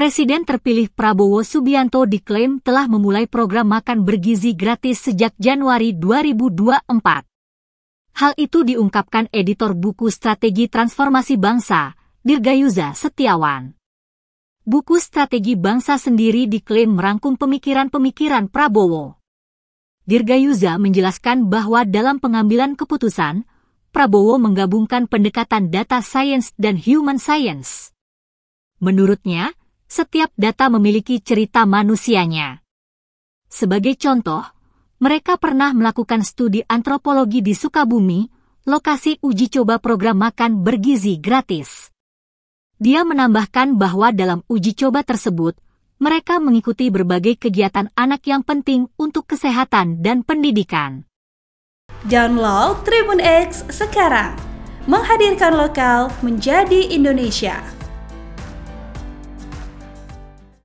Presiden terpilih Prabowo Subianto diklaim telah memulai program makan bergizi gratis sejak Januari 2024. Hal itu diungkapkan editor buku Strategi Transformasi Bangsa, Dirgayuza Setiawan. Buku Strategi Bangsa sendiri diklaim merangkum pemikiran-pemikiran Prabowo. Dirgayuza menjelaskan bahwa dalam pengambilan keputusan, Prabowo menggabungkan pendekatan data science dan human science. Menurutnya, setiap data memiliki cerita manusianya. Sebagai contoh, mereka pernah melakukan studi antropologi di Sukabumi, lokasi uji coba program makan bergizi gratis. Dia menambahkan bahwa dalam uji coba tersebut, mereka mengikuti berbagai kegiatan anak yang penting untuk kesehatan dan pendidikan. Download Tribun X sekarang, menghadirkan lokal menjadi Indonesia.